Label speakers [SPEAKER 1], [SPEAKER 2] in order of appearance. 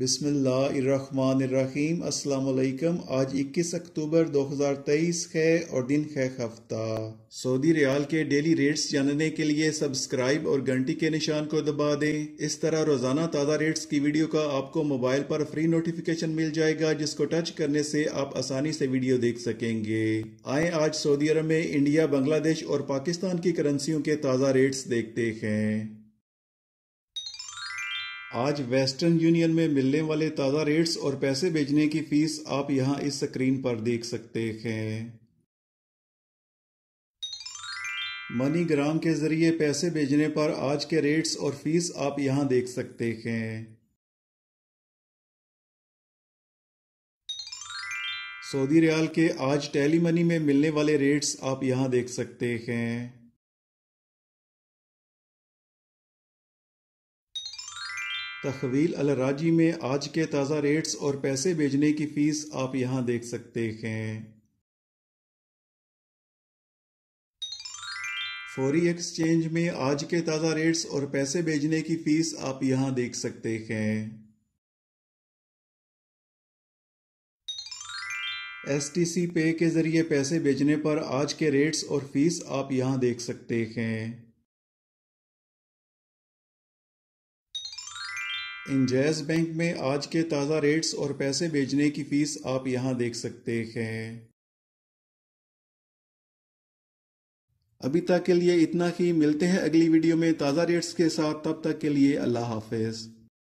[SPEAKER 1] बिसमीम अस्सलाम आज 21 अक्टूबर 2023 है और दिन है हफ्ता सऊदी रियाल के डेली रेट्स जानने के लिए सब्सक्राइब और घंटी के निशान को दबा दें इस तरह रोजाना ताज़ा रेट्स की वीडियो का आपको मोबाइल पर फ्री नोटिफिकेशन मिल जाएगा जिसको टच करने से आप आसानी से वीडियो देख सकेंगे आए आज सऊदी अरब में इंडिया बांग्लादेश और पाकिस्तान की करेंसियों के ताज़ा रेट्स देखते हैं आज वेस्टर्न यूनियन में मिलने वाले ताज़ा रेट्स और पैसे भेजने की फीस आप यहां इस स्क्रीन पर देख सकते हैं मनीग्राम के जरिए पैसे भेजने पर आज के रेट्स और फीस आप यहां देख सकते हैं सऊदी रियाल के आज टेली मनी में मिलने वाले रेट्स आप यहां देख सकते हैं तखवील अलराजी में आज के ताज़ा रेट्स और पैसे भेजने की फ़ीस आप यहाँ देख सकते हैं फौरी एक्सचेंज में आज के ताज़ा रेट्स और पैसे भेजने की फ़ीस आप यहाँ देख सकते हैं एस टी सी पे के ज़रिए पैसे भेजने पर आज के रेट्स और फीस आप यहाँ देख सकते हैं इंजैस बैंक में आज के ताज़ा रेट्स और पैसे भेजने की फ़ीस आप यहां देख सकते हैं अभी तक के लिए इतना ही मिलते हैं अगली वीडियो में ताज़ा रेट्स के साथ तब तक के लिए अल्लाह हाफिज़